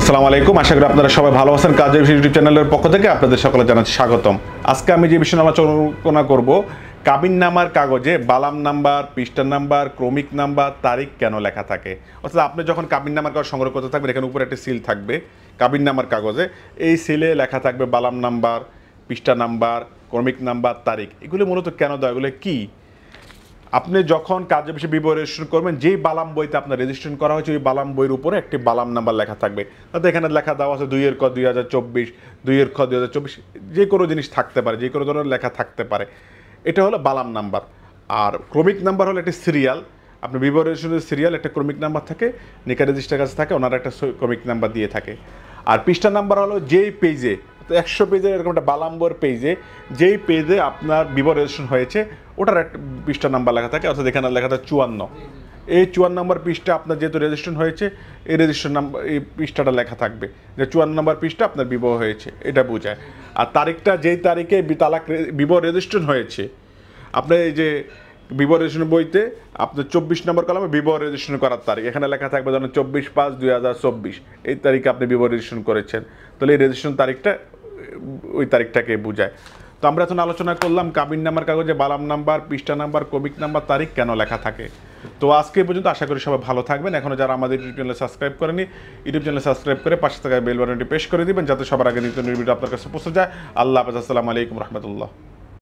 আসসালামু আলাইকুম আশা করি আপনারা সবাই ভালো আছেন কাজের ইউটিউব চ্যানেলের পক্ষ থেকে আপনাদের সকলে জানাচ্ছি স্বাগতম আজকে আমি যে বিষয়ে আলোচনা করব কাবিন নামার কাগজে বালাম নাম্বার পৃষ্ঠার নাম্বার ক্রমিক নাম্বার তারিখ কেন লেখা থাকে অর্থাৎ আপনি যখন কাবিন নামার কাগজ সংগ্রহ করতে থাকবেন এখানে উপরে একটা সিল থাকবে কাবিন নামার কাগজে এই সিলে লেখা থাকবে বালাম নাম্বার পৃষ্ঠা নাম্বার ক্রমিক নাম্বার তারিখ এগুলো মূলত কেন দেওয়া এগুলো কী আপনি যখন কাজে বেশি রেজিস্ট্রেশন করবেন যেই বালাম বইতে আপনার রেজিস্ট্রেশন করা হয়েছে ওই বালাম বইয়ের উপরে একটি বালাম নাম্বার লেখা থাকবে তাতে এখানে লেখা দেওয়া আছে দুইয়ের ক দুই হাজার চব্বিশ দুইয়ের খ দুই হাজার চব্বিশ যে কোনো জিনিস থাকতে পারে যে কোনো ধরনের লেখা থাকতে পারে এটা হলো বালাম নাম্বার আর ক্রমিক নাম্বার হলো একটি সিরিয়াল আপনি রেজিস্ট্রেশনের সিরিয়াল একটা ক্রমিক নাম্বার থাকে নিকা রেজিস্টার কাছে থাকে ওনারা একটা ক্রমিক নাম্বার দিয়ে থাকে আর পৃষ্ঠা নাম্বার হলো যেই পেজে তো একশো পেজের এরকম একটা বালাম্বর পেজে যেই পেজে আপনার বিবরেশন হয়েছে ওটার একটা পৃষ্ঠা নাম্বার লেখা থাকে অর্থাৎ এখানে লেখা থাকে চুয়ান্ন এই চুয়ান্ন নম্বর পৃষ্ঠা আপনার যেহেতু রেজিস্ট্রেশন হয়েছে এই রেজিস্ট্রেশন নাম্বার এই পৃষ্ঠাটা লেখা থাকবে যে চুয়ান্ন নম্বর পৃষ্ঠা আপনার বিবাহ হয়েছে এটা বোঝায় আর তারিখটা যেই তারিখে তালাক বিবাহ রেজিস্ট্রেশন হয়েছে আপনার এই যে বিবাহ রেজিস্ট্রেশন বইতে আপনার চব্বিশ নম্বর কলামে বিবাহ রেজিস্ট্রেশন করার তারিখ এখানে লেখা থাকবে যেন চব্বিশ পাঁচ দুই হাজার চব্বিশ এই তারিখে আপনি বিবাহ রেজিস্ট্রেশন করেছেন তাহলে এই রেজিস্ট্রেশন তারিখটা ওই তারিখটাকে বোঝায় তো আমরা এখন আলোচনা করলাম কাবিন নাম্বার কাগজে বালাম নাম্বার পৃষ্ঠা নাম্বার কবিক নাম্বার তারিখ কেন লেখা থাকে তো আজকে পর্যন্ত আশা করি সবাই ভালো থাকবেন এখনও যারা আমাদের ইউটিউব চ্যানেলে সাবস্ক্রাইব করেনি ইউটিউব চ্যানেলে সাবস্ক্রাইব করে পাশে থাকা বেল পেশ করে দিবেন যাতে সবার আগে নিত্য নির্বিধ আপনার কাছে পৌঁছে যায় আল্লাহ হাফেজ আসসালামু আলাইকুম রহমতুল্লাহ